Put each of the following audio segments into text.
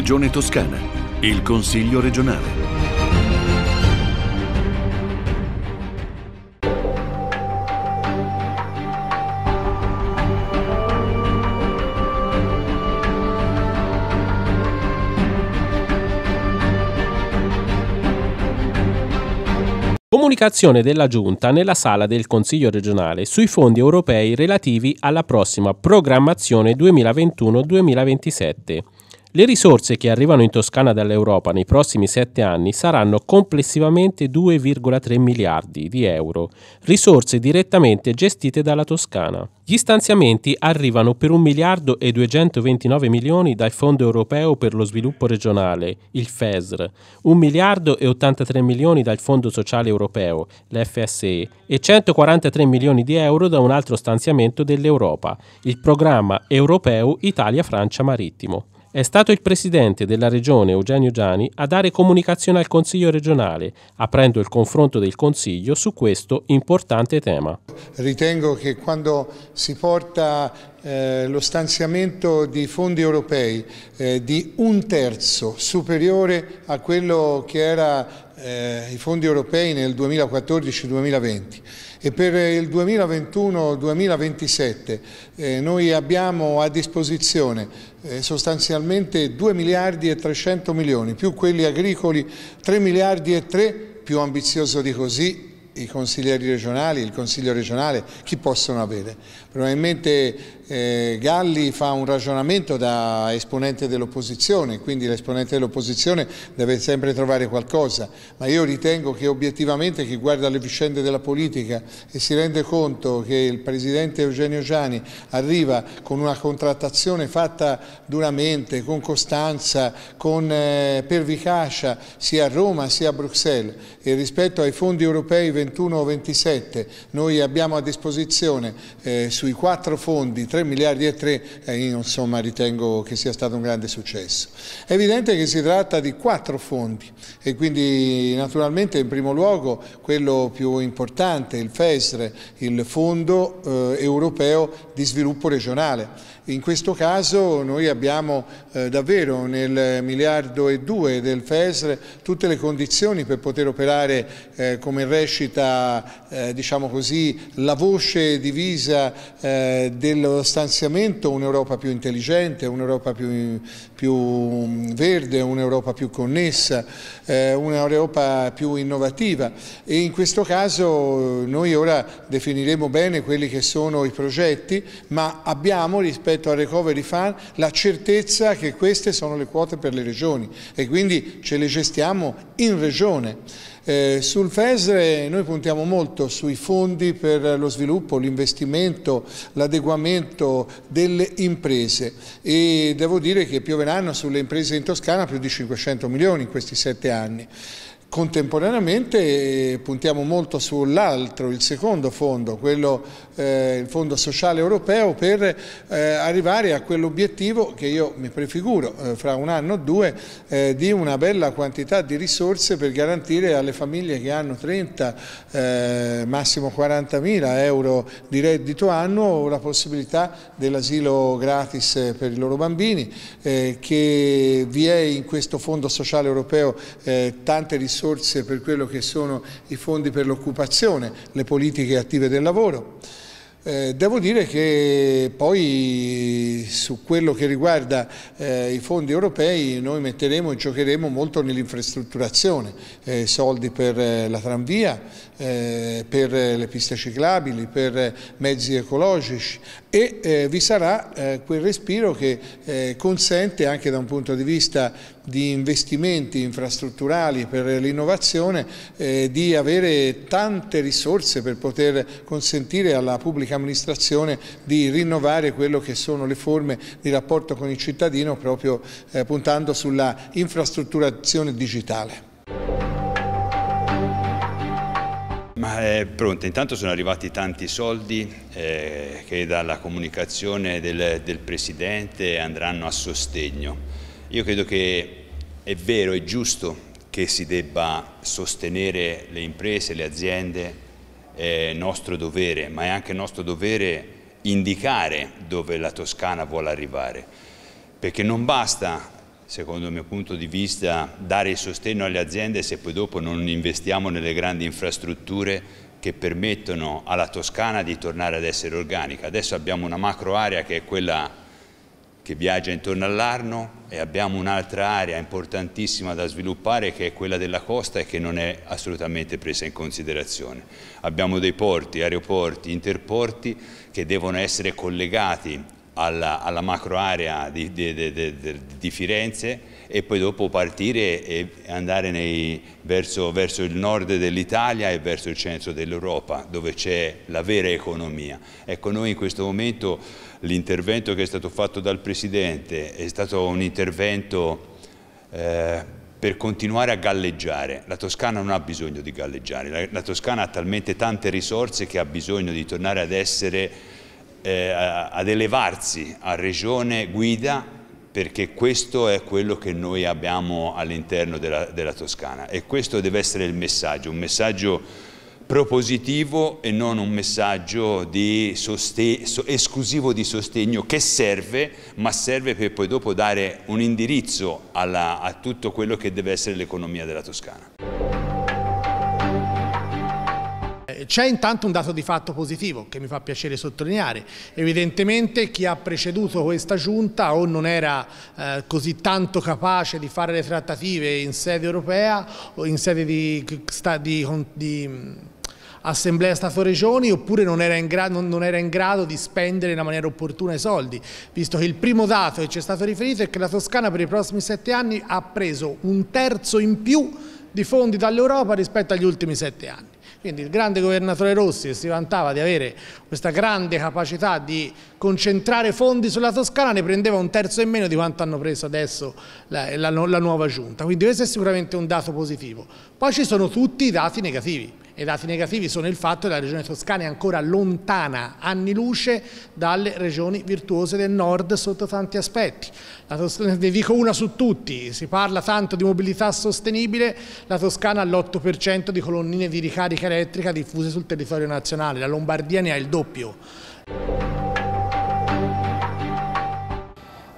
Regione Toscana, il Consiglio regionale. Comunicazione della Giunta nella sala del Consiglio regionale sui fondi europei relativi alla prossima programmazione 2021-2027. Le risorse che arrivano in Toscana dall'Europa nei prossimi sette anni saranno complessivamente 2,3 miliardi di euro, risorse direttamente gestite dalla Toscana. Gli stanziamenti arrivano per 1 miliardo e 229 milioni dal Fondo europeo per lo sviluppo regionale, il FESR, 1 miliardo e 83 milioni dal Fondo sociale europeo, l'FSE, e 143 milioni di euro da un altro stanziamento dell'Europa, il programma europeo Italia-Francia Marittimo. È stato il presidente della regione Eugenio Giani a dare comunicazione al Consiglio regionale, aprendo il confronto del Consiglio su questo importante tema. Ritengo che quando si porta eh, lo stanziamento di fondi europei eh, di un terzo superiore a quello che era eh, i fondi europei nel 2014-2020 e per il 2021-2027 eh, noi abbiamo a disposizione sostanzialmente 2 miliardi e 300 milioni più quelli agricoli 3 miliardi e 3 più ambizioso di così i consiglieri regionali, il consiglio regionale, chi possono avere? Probabilmente eh, Galli fa un ragionamento da esponente dell'opposizione, quindi l'esponente dell'opposizione deve sempre trovare qualcosa, ma io ritengo che obiettivamente chi guarda le vicende della politica e si rende conto che il Presidente Eugenio Giani arriva con una contrattazione fatta duramente, con costanza, con eh, pervicacia sia a Roma sia a Bruxelles e rispetto ai fondi europei 21-27 noi abbiamo a disposizione eh, sui quattro fondi, tre 3 miliardi e 3 eh, io insomma ritengo che sia stato un grande successo. È evidente che si tratta di quattro fondi e quindi naturalmente in primo luogo quello più importante, il FESR, il Fondo eh, Europeo di Sviluppo Regionale. In questo caso noi abbiamo eh, davvero nel miliardo e due del FESR tutte le condizioni per poter operare eh, come recita eh, diciamo così, la voce divisa eh, dello stanziamento un'Europa più intelligente, un'Europa più, più, mm, verde, un'Europa più connessa, eh, un'Europa più innovativa e in questo caso eh, noi ora definiremo bene quelli che sono i progetti ma abbiamo rispetto al recovery fund la certezza che queste sono le quote per le regioni e quindi ce le gestiamo in regione. Eh, sul FESRE noi puntiamo molto sui fondi per lo sviluppo, l'investimento, l'adeguamento delle imprese e devo dire che pioveranno sulle imprese in Toscana più di 500 milioni in questi sette anni. Contemporaneamente eh, puntiamo molto sull'altro, il secondo fondo, quello, eh, il Fondo Sociale Europeo, per eh, arrivare a quell'obiettivo che io mi prefiguro eh, fra un anno o due eh, di una bella quantità di risorse per garantire alle famiglie che hanno 30, eh, massimo 40 mila euro di reddito annuo la possibilità dell'asilo gratis per i loro bambini, che vi è in questo Fondo Sociale Europeo tante risorse risorse per quello che sono i fondi per l'occupazione, le politiche attive del lavoro. Eh, devo dire che poi su quello che riguarda eh, i fondi europei noi metteremo e giocheremo molto nell'infrastrutturazione, eh, soldi per eh, la tranvia, eh, per le piste ciclabili, per mezzi ecologici, e eh, vi sarà eh, quel respiro che eh, consente anche da un punto di vista di investimenti infrastrutturali per l'innovazione eh, di avere tante risorse per poter consentire alla pubblica amministrazione di rinnovare quello che sono le forme di rapporto con il cittadino proprio eh, puntando sulla infrastrutturazione digitale. Ma è eh, pronta, intanto sono arrivati tanti soldi eh, che dalla comunicazione del, del Presidente andranno a sostegno. Io credo che è vero, è giusto che si debba sostenere le imprese, le aziende, è nostro dovere, ma è anche nostro dovere indicare dove la Toscana vuole arrivare, perché non basta secondo il mio punto di vista, dare il sostegno alle aziende se poi dopo non investiamo nelle grandi infrastrutture che permettono alla Toscana di tornare ad essere organica. Adesso abbiamo una macro area che è quella che viaggia intorno all'Arno e abbiamo un'altra area importantissima da sviluppare che è quella della costa e che non è assolutamente presa in considerazione. Abbiamo dei porti, aeroporti, interporti che devono essere collegati alla, alla macro area di, di, di, di, Firenze e poi dopo partire e andare nei, verso, verso, il nord dell'Italia e verso il centro dell'Europa dove c'è la vera economia. Ecco noi in questo momento l'intervento che è stato fatto dal Presidente è stato un intervento eh, per continuare a galleggiare. La Toscana non ha bisogno di galleggiare, la, la Toscana ha talmente tante risorse che ha bisogno di tornare ad essere eh, ad elevarsi a regione guida perché questo è quello che noi abbiamo all'interno della, della Toscana e questo deve essere il messaggio, un messaggio propositivo e non un messaggio di esclusivo di sostegno che serve, ma serve per poi dopo dare un indirizzo alla, a tutto quello che deve essere l'economia della Toscana. C'è intanto un dato di fatto positivo che mi fa piacere sottolineare, evidentemente chi ha preceduto questa giunta o non era eh, così tanto capace di fare le trattative in sede europea o in sede di, di, di mm, Assemblea Stato-Regioni oppure non era, non, non era, in grado di spendere in maniera opportuna i soldi, visto che il primo dato che ci è stato riferito è che la Toscana per i prossimi sette anni ha preso un terzo in più di fondi dall'Europa rispetto agli ultimi sette anni. Quindi il grande governatore Rossi che si vantava di avere questa grande capacità di concentrare fondi sulla Toscana ne prendeva un terzo in meno di quanto hanno preso adesso la, la, la nuova giunta. Quindi questo è sicuramente un dato positivo. Poi ci sono tutti i dati negativi. I dati negativi sono il fatto che la regione toscana è ancora lontana, anni luce, dalle regioni virtuose del nord sotto tanti aspetti. Toscana, ne dico una su tutti, si parla tanto di mobilità sostenibile, la Toscana ha l'8% di colonnine di ricarica elettrica diffuse sul territorio nazionale, la Lombardia ne ha il doppio.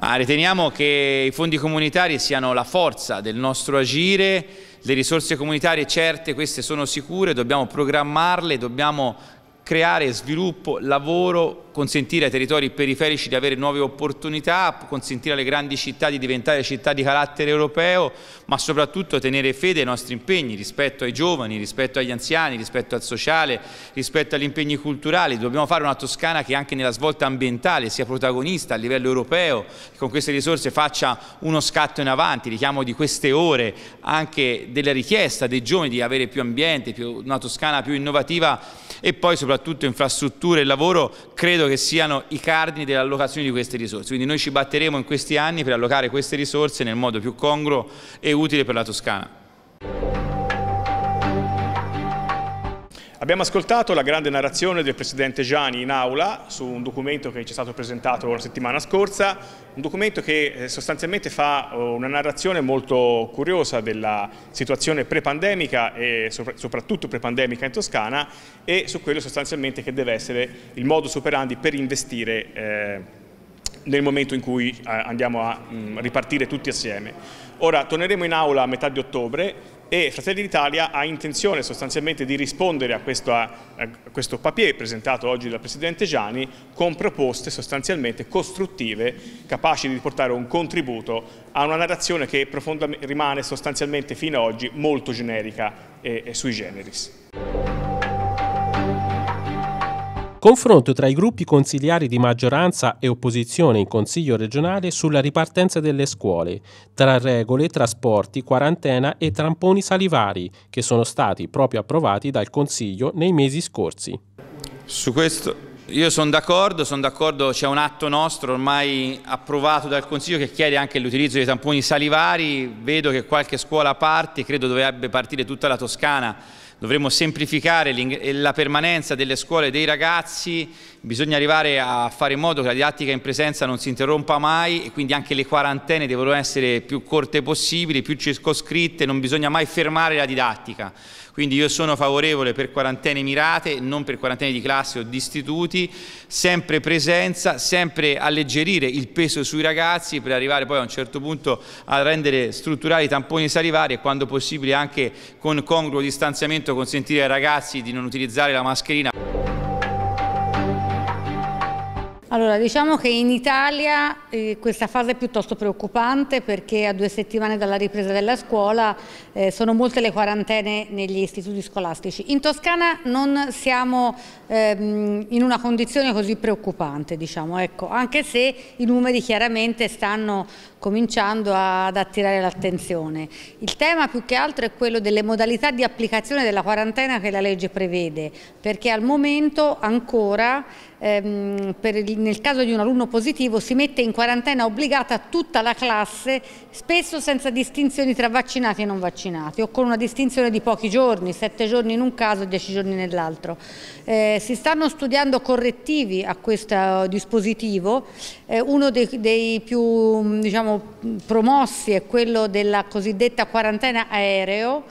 Ah, riteniamo che i fondi comunitari siano la forza del nostro agire, le risorse comunitarie certe, queste sono sicure, dobbiamo programmarle, dobbiamo creare sviluppo, lavoro, consentire ai territori periferici di avere nuove opportunità, consentire alle grandi città di diventare città di carattere europeo, ma soprattutto tenere fede ai nostri impegni rispetto ai giovani, rispetto agli anziani, rispetto al sociale, rispetto agli impegni culturali. Dobbiamo fare una Toscana che anche nella svolta ambientale sia protagonista a livello europeo, che con queste risorse faccia uno scatto in avanti, richiamo di queste ore anche della richiesta dei giovani di avere più ambiente, più, una Toscana più innovativa e poi soprattutto infrastrutture e lavoro, credo che siano i cardini dell'allocazione di queste risorse. Quindi noi ci batteremo in questi anni per allocare queste risorse nel modo più congruo e utile per la Toscana. Abbiamo ascoltato la grande narrazione del Presidente Gianni in aula su un documento che ci è stato presentato la settimana scorsa, un documento che eh, sostanzialmente fa eh, una narrazione molto curiosa della situazione pre-pandemica e soprattutto pre-pandemica in Toscana e su quello sostanzialmente che deve essere il modus operandi per investire eh, nel momento in cui andiamo a mm, ripartire tutti assieme. Ora torneremo in aula a metà di ottobre e Fratelli d'Italia ha intenzione sostanzialmente di rispondere a questo, a, questo, papier presentato oggi dal Presidente Gianni con proposte sostanzialmente costruttive capaci di portare un contributo a una narrazione che rimane sostanzialmente fino ad oggi molto generica e, e sui generis. Confronto tra i gruppi consigliari di maggioranza e opposizione in Consiglio regionale sulla ripartenza delle scuole, tra regole, trasporti, quarantena e tamponi salivari, che sono stati proprio approvati dal Consiglio nei mesi scorsi. Su questo io sono d'accordo, sono d'accordo, c'è un atto nostro ormai approvato dal Consiglio che chiede anche l'utilizzo dei tamponi salivari, vedo che qualche scuola parte, credo dovrebbe partire tutta la Toscana dovremmo semplificare la permanenza delle scuole dei ragazzi, bisogna arrivare a fare in modo che la didattica in presenza non si interrompa mai e quindi anche le quarantene devono essere più corte possibili, più circoscritte, non bisogna mai fermare la didattica. Quindi io sono favorevole per quarantene mirate, non per quarantene di classe o di istituti, sempre presenza, sempre alleggerire il peso sui ragazzi per arrivare poi a un certo punto a rendere strutturali i tamponi salivari e quando possibile anche con congruo distanziamento consentire ai ragazzi di non utilizzare la mascherina. Allora, diciamo che in Italia eh, questa fase è piuttosto preoccupante perché a due settimane dalla ripresa della scuola eh, sono molte le quarantene negli istituti scolastici. In Toscana non siamo ehm, in una condizione così preoccupante, diciamo, ecco, anche se i numeri chiaramente stanno cominciando ad attirare l'attenzione. Il tema più che altro è quello delle modalità di applicazione della quarantena che la legge prevede, perché al momento ancora ehm, il, nel caso di un alunno positivo si mette in quarantena obbligata tutta la classe, spesso senza distinzioni tra vaccinati e non vaccinati o con una distinzione di pochi giorni, sette giorni in un caso e dieci giorni nell'altro. Eh, si stanno studiando correttivi a questo dispositivo, eh, uno dei, dei più diciamo, promossi è quello della cosiddetta quarantena aereo,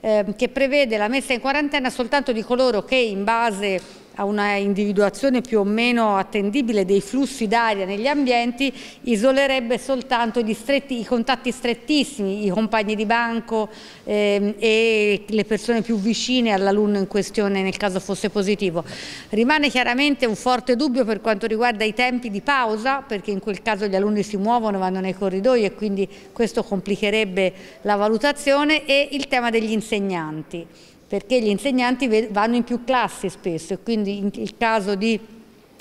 ehm, che prevede la messa in quarantena soltanto di coloro che in base a a una individuazione più o meno attendibile dei flussi d'aria negli ambienti isolerebbe soltanto stretti, i contatti strettissimi, i compagni di banco ehm, e le persone più vicine all'alunno in questione nel caso fosse positivo. Rimane chiaramente un forte dubbio per quanto riguarda i tempi di pausa perché in quel caso gli alunni si muovono, vanno nei corridoi e quindi questo complicherebbe la valutazione e il tema degli insegnanti perché gli insegnanti vanno in più classi spesso e quindi il caso di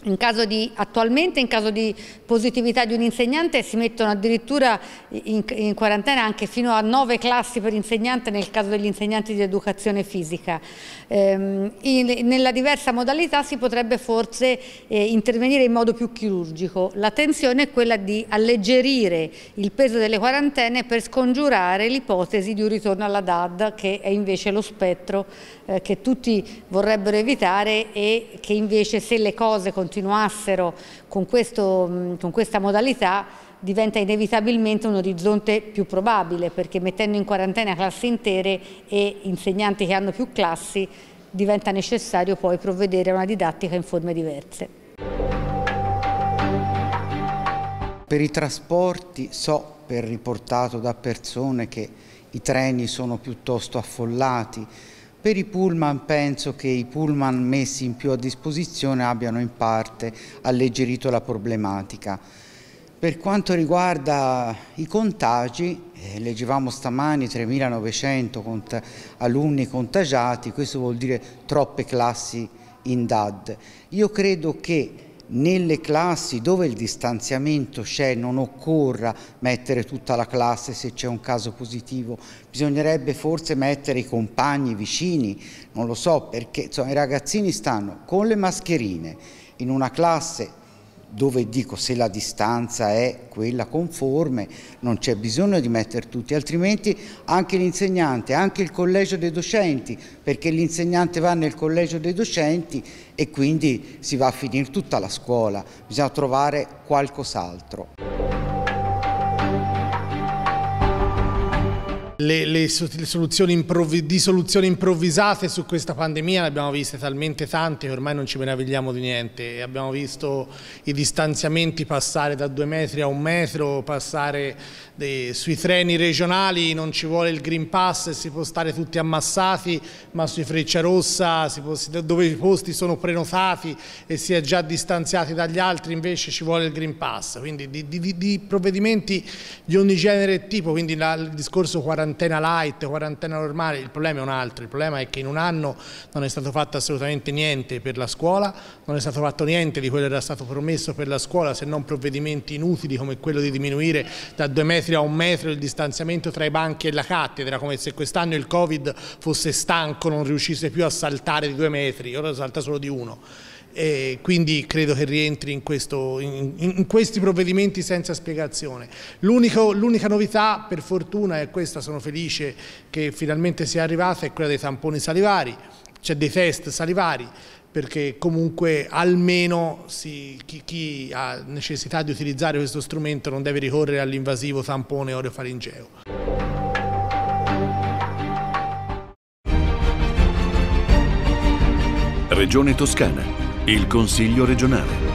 in di, attualmente in caso di positività di un insegnante si mettono addirittura in, in, quarantena anche fino a nove classi per insegnante nel caso degli insegnanti di educazione fisica. Ehm, in, nella diversa modalità si potrebbe forse eh, intervenire in modo più chirurgico. La tensione è quella di alleggerire il peso delle quarantene per scongiurare l'ipotesi di un ritorno alla DAD che è invece lo spettro eh, che tutti vorrebbero evitare e che invece se le cose continuassero con, questo, mm, con questa modalità diventa inevitabilmente un orizzonte più probabile perché mettendo in quarantena classi intere e insegnanti che hanno più classi diventa necessario poi provvedere a una didattica in forme diverse. Per i trasporti so per riportato da persone che i treni sono piuttosto affollati, per i pullman penso che i pullman messi in più a disposizione abbiano in parte alleggerito la problematica. Per quanto riguarda i contagi, eh, leggevamo stamani 3.900 cont alunni contagiati, questo vuol dire troppe classi in DAD. Io credo che nelle classi dove il distanziamento c'è non occorra mettere tutta la classe se c'è un caso positivo, bisognerebbe forse mettere i compagni vicini, non lo so perché insomma, i ragazzini stanno con le mascherine in una classe dove dico se la distanza è quella conforme non c'è bisogno di mettere tutti, altrimenti anche l'insegnante, anche il collegio dei docenti, perché l'insegnante va nel collegio dei docenti e quindi si va a finire tutta la scuola, bisogna trovare qualcos'altro. le, le, le soluzioni improvvi, di soluzioni improvvisate su questa pandemia ne abbiamo viste talmente tante che ormai non ci meravigliamo di niente. Abbiamo visto i distanziamenti passare da due metri a un metro, passare de, sui treni regionali, non ci vuole il Green Pass, e si può stare tutti ammassati, ma sui Freccia Rossa, può, dove i posti sono prenotati e si è già distanziati dagli altri, invece ci vuole il Green Pass. Quindi di, di, di provvedimenti di ogni genere e tipo, quindi la, il discorso 40 quarantena light, quarantena normale, il problema è un altro, il problema è che in un anno non è stato fatto assolutamente niente per la scuola, non è stato fatto niente di quello che era stato promesso per la scuola se non provvedimenti inutili come quello di diminuire da due metri a un metro il distanziamento tra i banchi e la cattedra, come se quest'anno il Covid fosse stanco, non riuscisse più a saltare di due metri, ora salta solo di uno e quindi credo che rientri in, questo, in, in questi provvedimenti senza spiegazione. L'unica novità, per fortuna, e questa sono felice che finalmente sia arrivata, è quella dei tamponi salivari, cioè dei test salivari, perché comunque almeno si, chi, chi, ha necessità di utilizzare questo strumento non deve ricorrere all'invasivo tampone oreofaringeo. Regione Toscana il Consiglio regionale.